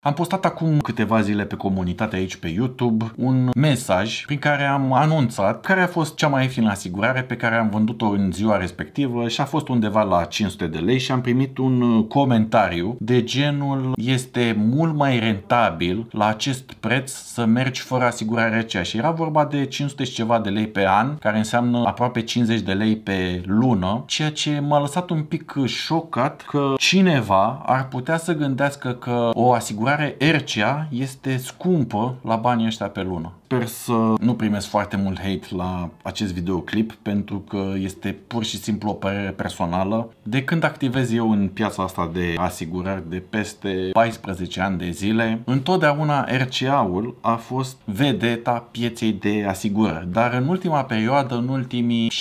Am postat acum câteva zile pe comunitate aici pe YouTube un mesaj prin care am anunțat care a fost cea mai ieftină asigurare pe care am vândut-o în ziua respectivă și a fost undeva la 500 de lei și am primit un uh, comentariu de genul este mult mai rentabil la acest preț să mergi fără asigurare aceea și era vorba de 500 și ceva de lei pe an care înseamnă aproape 50 de lei pe lună ceea ce m-a lăsat un pic șocat că cineva ar putea să gândească că o asigurare întâmplare, RCA este scumpă la banii ăștia pe lună. Sper să nu primesc foarte mult hate la acest videoclip pentru că este pur și simplu o părere personală. De când activez eu în piața asta de asigurări de peste 14 ani de zile, întotdeauna RCA-ul a fost vedeta pieței de asigurări, dar în ultima perioadă, în ultimii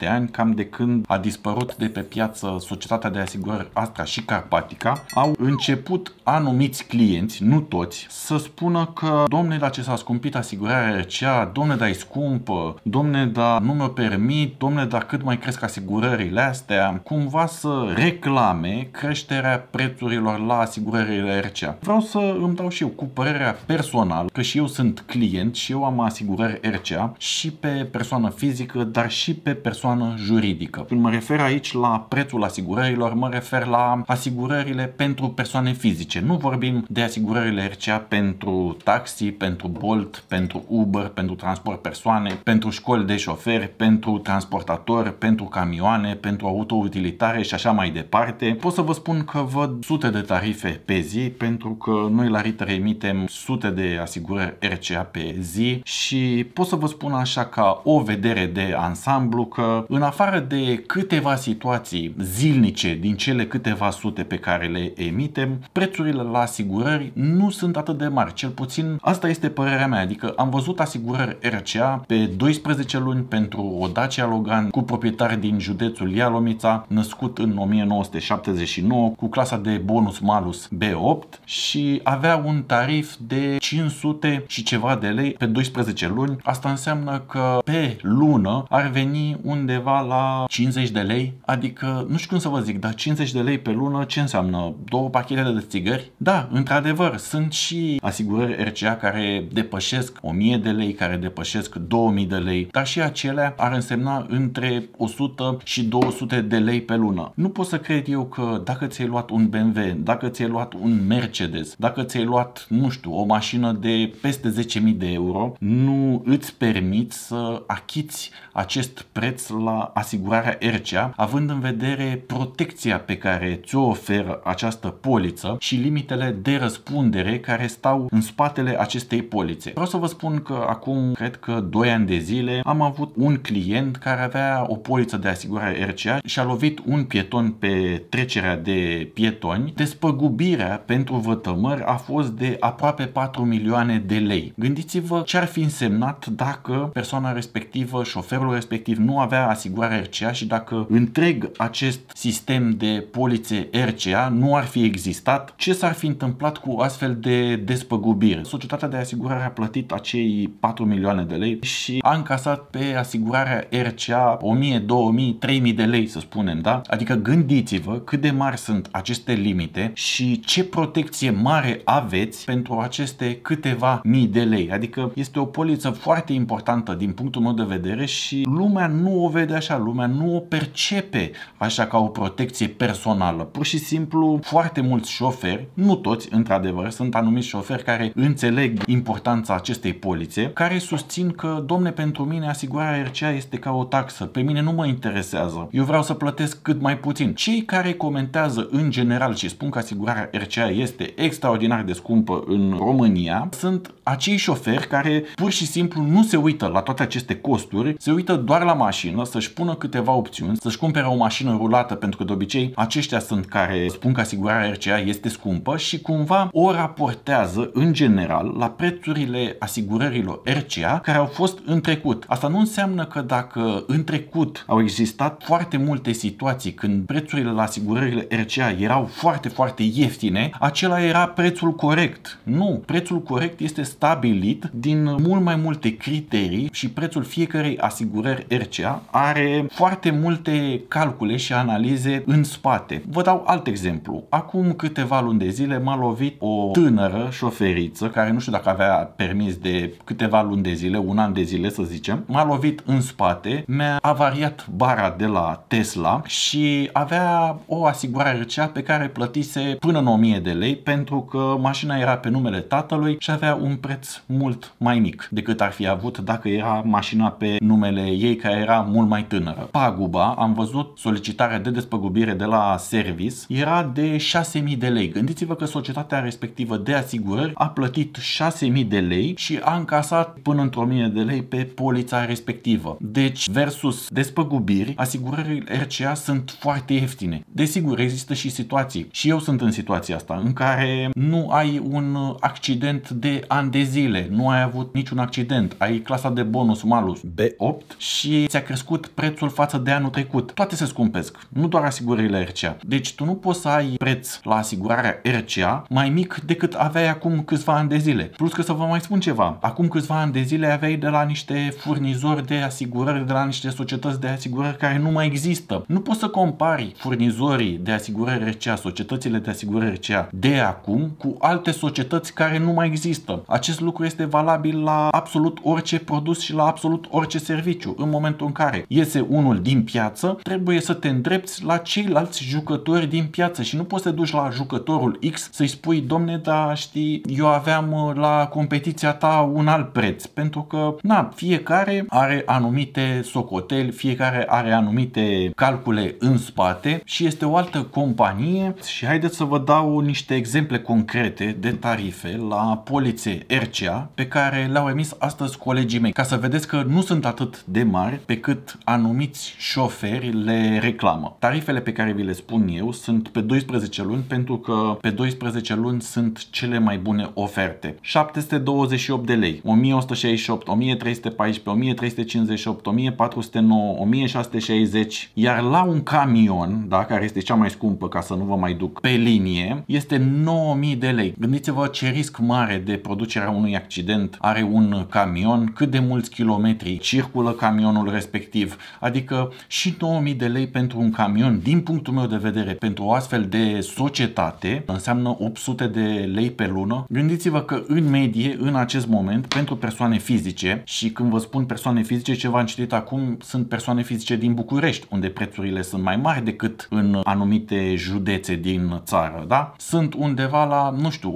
6-7 ani, cam de când a dispărut de pe piață societatea de asigurări Astra și Carpatica, au început anumiți clienți, nu toți, să spună că domnule, la ce s-a scumpit asigurări asigurarea e domne, dar e scumpă, domne, dar nu mi-o permit, domne, dar cât mai cresc asigurările astea, cumva să reclame creșterea prețurilor la asigurările RCA. Vreau să îmi dau și eu cu părerea personală, că și eu sunt client și eu am asigurări RCA și pe persoană fizică, dar și pe persoană juridică. Când mă refer aici la prețul asigurărilor, mă refer la asigurările pentru persoane fizice. Nu vorbim de asigurările RCA pentru taxi, pentru Bolt, pentru pentru Uber, pentru transport persoane, pentru școli de șoferi, pentru transportatori, pentru camioane, pentru autoutilitare și așa mai departe. Pot să vă spun că văd sute de tarife pe zi pentru că noi la Ritter emitem sute de asigurări RCA pe zi și pot să vă spun așa ca o vedere de ansamblu că în afară de câteva situații zilnice din cele câteva sute pe care le emitem, prețurile la asigurări nu sunt atât de mari, cel puțin asta este părerea mea, adică am văzut asigurări RCA pe 12 luni pentru o Dacia Logan cu proprietari din județul Ialomița, născut în 1979 cu clasa de bonus malus B8 și avea un tarif de 500 și ceva de lei pe 12 luni. Asta înseamnă că pe lună ar veni undeva la 50 de lei, adică nu știu cum să vă zic, dar 50 de lei pe lună ce înseamnă? Două pachete de țigări? Da, într-adevăr, sunt și asigurări RCA care depășesc 1000 de lei, care depășesc 2000 de lei, dar și acelea ar însemna între 100 și 200 de lei pe lună. Nu pot să cred eu că dacă ți-ai luat un BMW, dacă ți-ai luat un Mercedes, dacă ți-ai luat, nu știu, o mașină de peste 10.000 de euro, nu îți permiți să achiți acest preț la asigurarea RCA, având în vedere protecția pe care ți-o oferă această poliță și limitele de răspundere care stau în spatele acestei polițe. Vreau să vă spun că acum, cred că 2 ani de zile, am avut un client care avea o poliță de asigurare RCA și a lovit un pieton pe trecerea de pietoni. Despăgubirea pentru vătămări a fost de aproape 4 milioane de lei. Gândiți-vă ce ar fi însemnat dacă persoana respectivă, șoferul respectiv, nu avea asigurare RCA și dacă întreg acest sistem de polițe RCA nu ar fi existat, ce s-ar fi întâmplat cu astfel de despăgubire? Societatea de asigurare a plătit acei 4 milioane de lei și a încasat pe asigurarea RCA 1000, 2000, 3000 de lei să spunem, da? Adică gândiți-vă cât de mari sunt aceste limite și ce protecție mare aveți pentru aceste câteva mii de lei. Adică este o poliță foarte importantă din punctul meu de vedere și lumea nu o vede așa, lumea nu o percepe așa ca o protecție personală. Pur și simplu foarte mulți șoferi, nu toți într-adevăr, sunt anumiți șoferi care înțeleg importanța acestei acestei polițe, care susțin că, domne, pentru mine asigurarea RCA este ca o taxă, pe mine nu mă interesează, eu vreau să plătesc cât mai puțin. Cei care comentează în general și spun că asigurarea RCA este extraordinar de scumpă în România, sunt acei șoferi care pur și simplu nu se uită la toate aceste costuri, se uită doar la mașină, să-și pună câteva opțiuni, să-și cumpere o mașină rulată, pentru că de obicei aceștia sunt care spun că asigurarea RCA este scumpă și cumva o raportează în general la prețurile asigurării asigurărilor RCA care au fost în trecut. Asta nu înseamnă că dacă în trecut au existat foarte multe situații când prețurile la asigurările RCA erau foarte, foarte ieftine, acela era prețul corect. Nu, prețul corect este stabilit din mult mai multe criterii și prețul fiecarei asigurări RCA are foarte multe calcule și analize în spate. Vă dau alt exemplu. Acum câteva luni de zile m-a lovit o tânără șoferiță care nu știu dacă avea permis de câteva luni de zile, un an de zile să zicem, m-a lovit în spate, mi-a avariat bara de la Tesla și avea o asigurare cea pe care plătise până în 1000 de lei pentru că mașina era pe numele tatălui și avea un preț mult mai mic decât ar fi avut dacă era mașina pe numele ei care era mult mai tânără. Paguba, am văzut solicitarea de despăgubire de la service, era de 6000 de lei. Gândiți-vă că societatea respectivă de asigurări a plătit 6000 de lei și și a încasat până într-o mie de lei pe polița respectivă. Deci, versus despăgubiri, asigurările RCA sunt foarte ieftine. Desigur, există și situații. Și eu sunt în situația asta, în care nu ai un accident de ani de zile, nu ai avut niciun accident, ai clasa de bonus malus B8 și ți-a crescut prețul față de anul trecut. Toate se scumpesc, nu doar asigurările RCA. Deci tu nu poți să ai preț la asigurarea RCA mai mic decât aveai acum câțiva ani de zile. Plus că să vă mai spun ceva, ceva. Acum câțiva ani de zile aveai de la niște furnizori de asigurări, de la niște societăți de asigurări care nu mai există. Nu poți să compari furnizorii de asigurări RCA, societățile de asigurări RCA de acum cu alte societăți care nu mai există. Acest lucru este valabil la absolut orice produs și la absolut orice serviciu. În momentul în care iese unul din piață, trebuie să te îndrepți la ceilalți jucători din piață și nu poți să te duci la jucătorul X să-i spui, domne, da, știi, eu aveam uh, la competiția ta un alt preț, pentru că na, fiecare are anumite socoteli, fiecare are anumite calcule în spate și este o altă companie și haideți să vă dau niște exemple concrete de tarife la polițe RCA pe care le-au emis astăzi colegii mei, ca să vedeți că nu sunt atât de mari pe cât anumiți șoferi le reclamă. Tarifele pe care vi le spun eu sunt pe 12 luni pentru că pe 12 luni sunt cele mai bune oferte. 728 168 de lei, 1168, 1314, 1358, 1409, 1660, iar la un camion, da, care este cea mai scumpă ca să nu vă mai duc pe linie, este 9000 de lei. Gândiți-vă ce risc mare de producerea unui accident are un camion, cât de mulți kilometri circulă camionul respectiv, adică și 9000 de lei pentru un camion, din punctul meu de vedere, pentru o astfel de societate, înseamnă 800 de lei pe lună. Gândiți-vă că în medie, în acest moment pentru persoane fizice și când vă spun persoane fizice, ce v-am citit acum sunt persoane fizice din București, unde prețurile sunt mai mari decât în anumite județe din țară, da? Sunt undeva la, nu știu,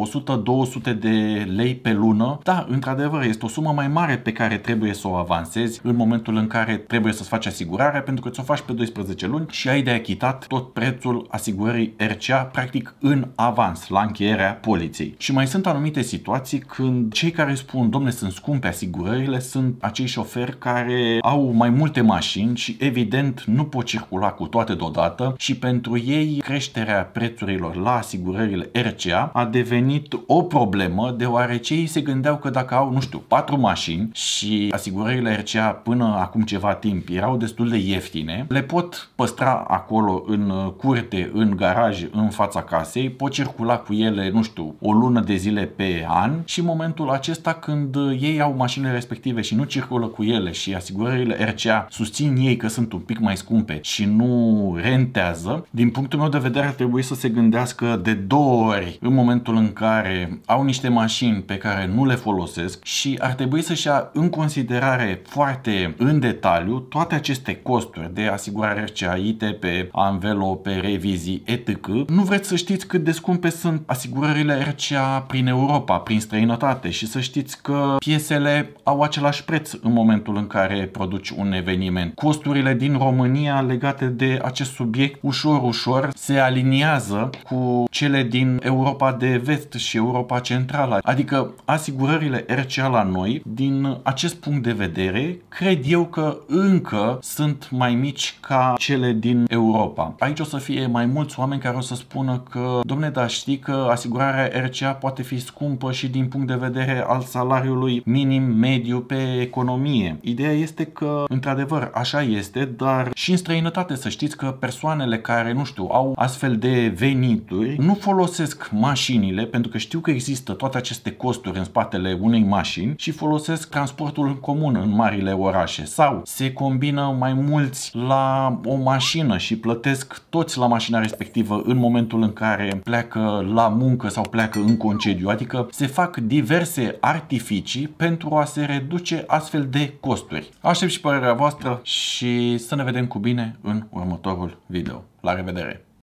100-200 de lei pe lună. Da, într-adevăr, este o sumă mai mare pe care trebuie să o avansezi în momentul în care trebuie să-ți faci asigurarea, pentru că ți-o faci pe 12 luni și ai de achitat tot prețul asigurării RCA, practic în avans, la încheierea poliției. Și mai sunt anumite situații când cei care spun, domne, sunt scumpe asigurările, sunt acei șoferi care au mai multe mașini și evident nu pot circula cu toate deodată și pentru ei creșterea prețurilor la asigurările RCA a devenit o problemă deoarece ei se gândeau că dacă au, nu știu, patru mașini și asigurările RCA până acum ceva timp erau destul de ieftine, le pot păstra acolo în curte, în garaj, în fața casei, pot circula cu ele, nu știu, o lună de zile pe an și în momentul acesta asta când uh, ei au mașinile respective și nu circulă cu ele și asigurările RCA susțin ei că sunt un pic mai scumpe și nu rentează, din punctul meu de vedere ar trebui să se gândească de două ori în momentul în care au niște mașini pe care nu le folosesc și ar trebui să-și ia în considerare foarte în detaliu toate aceste costuri de asigurare RCA, ITP, anvelope, revizii, etc. Nu vreți să știți cât de scumpe sunt asigurările RCA prin Europa, prin străinătate și să știți știți că piesele au același preț în momentul în care produci un eveniment. Costurile din România legate de acest subiect ușor, ușor se aliniază cu cele din Europa de vest și Europa centrală. Adică asigurările RCA la noi, din acest punct de vedere, cred eu că încă sunt mai mici ca cele din Europa. Aici o să fie mai mulți oameni care o să spună că, domne, dar știi că asigurarea RCA poate fi scumpă și din punct de vedere al salariului minim mediu pe economie. Ideea este că, într-adevăr, așa este, dar și în străinătate să știți că persoanele care, nu știu, au astfel de venituri, nu folosesc mașinile pentru că știu că există toate aceste costuri în spatele unei mașini și folosesc transportul în comun în marile orașe sau se combină mai mulți la o mașină și plătesc toți la mașina respectivă în momentul în care pleacă la muncă sau pleacă în concediu, adică se fac diverse ar artificii pentru a se reduce astfel de costuri. Aștept și părerea voastră și să ne vedem cu bine în următorul video. La revedere!